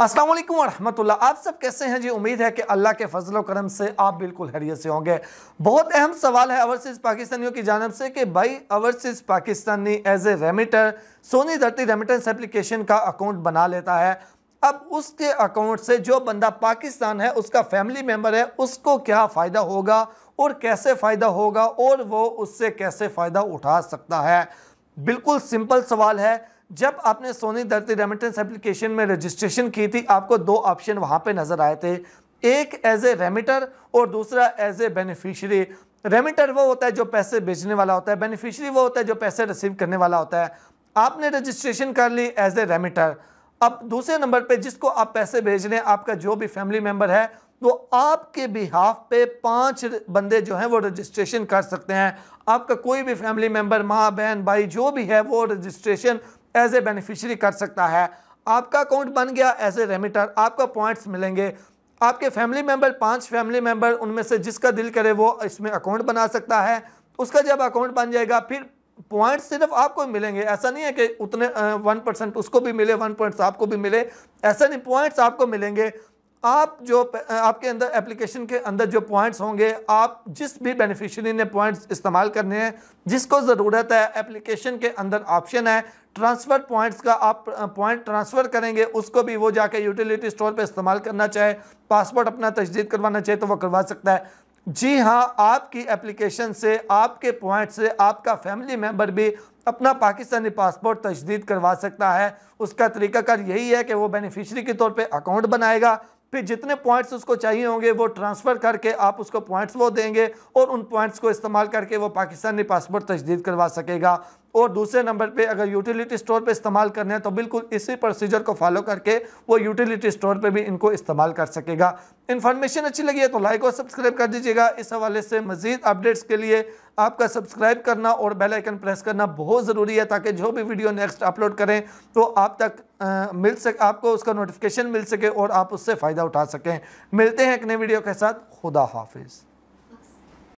असलम वालेकुम आप सब कैसे हैं जी उम्मीद है कि अल्लाह के फजल करम से आप बिल्कुल हैरियत से होंगे बहुत अहम सवाल है अवरसेज पाकिस्तानियों की जानब से कि भाई overseas Pakistani as a remitter Sohni Dharti remittance application का अकाउंट बना लेता है अब उसके अकाउंट से जो बंदा पाकिस्तान है उसका फैमिली मेम्बर है उसको क्या फ़ायदा होगा और कैसे फ़ायदा होगा और वो उससे कैसे फ़ायदा उठा सकता है बिल्कुल सिंपल सवाल है जब आपने सोनी धरती रेमिटेंस एप्लीकेशन में रजिस्ट्रेशन की थी आपको दो ऑप्शन वहाँ पे नज़र आए थे एक एज ए रेमिटर और दूसरा एज ए बेनिफिशियरी रेमिटर वो होता है जो पैसे भेजने वाला होता है बेनिफिशियरी वो होता है जो पैसे रिसीव करने वाला होता है आपने रजिस्ट्रेशन कर ली एज ए रेमिटर अब दूसरे नंबर पे जिसको आप पैसे भेज रहे हैं आपका जो भी फैमिली मेंबर है वो आपके बिहाफ पे पांच बंदे जो हैं वो रजिस्ट्रेशन कर सकते हैं आपका कोई भी फैमिली मेम्बर माँ बहन भाई जो भी है वो रजिस्ट्रेशन एज ए बेनिफिशरी कर सकता है आपका अकाउंट बन गया एज ए रेमिटर आपका पॉइंट्स मिलेंगे आपके फैमिली मेंबर पांच फैमिली मेंबर उनमें से जिसका दिल करे वो इसमें अकाउंट बना सकता है उसका जब अकाउंट बन जाएगा फिर पॉइंट्स सिर्फ आपको मिलेंगे ऐसा नहीं है कि उतने वन परसेंट उसको भी मिले वन पॉइंट्स आपको भी मिले ऐसा नहीं पॉइंट्स आपको मिलेंगे आप जो आपके अंदर एप्लीकेशन के अंदर जो पॉइंट्स होंगे आप जिस भी बेनिफिशियरी ने पॉइंट्स इस्तेमाल करने हैं जिसको ज़रूरत है एप्लीकेशन के अंदर ऑप्शन है ट्रांसफ़र पॉइंट्स का आप पॉइंट ट्रांसफ़र करेंगे उसको भी वो जाके यूटिलिटी स्टोर पे इस्तेमाल करना चाहे पासपोर्ट अपना तजदीद करवाना चाहे तो वह करवा सकता है जी हाँ आपकी एप्लीकेशन से आपके पॉइंट से आपका फैमिली मेम्बर भी अपना पाकिस्तानी पासपोर्ट तजदीद करवा सकता है उसका तरीकाकार यही है कि वो बेनिफिशरी के तौर पे अकाउंट बनाएगा फिर जितने पॉइंट्स उसको चाहिए होंगे वो ट्रांसफ़र करके आप उसको पॉइंट्स वो देंगे और उन पॉइंट्स को इस्तेमाल करके वो पाकिस्तानी पासपोर्ट तजदीद करवा सकेगा और दूसरे नंबर पे अगर यूटिलिटी स्टोर पे इस्तेमाल करने हैं तो बिल्कुल इसी प्रोसीजर को फॉलो करके वो यूटिलिटी स्टोर पे भी इनको इस्तेमाल कर सकेगा इन्फॉर्मेशन अच्छी लगी है तो लाइक और सब्सक्राइब कर दीजिएगा इस हवाले से मजीद अपडेट्स के लिए आपका सब्सक्राइब करना और बेल आइकन प्रेस करना बहुत ज़रूरी है ताकि जो भी वीडियो नेक्स्ट अपलोड करें तो आप तक आ, मिल सक आपको उसका नोटिफिकेशन मिल सके और आप उससे फ़ायदा उठा सकें मिलते हैं एक नई वीडियो के साथ खुदा हाफिज़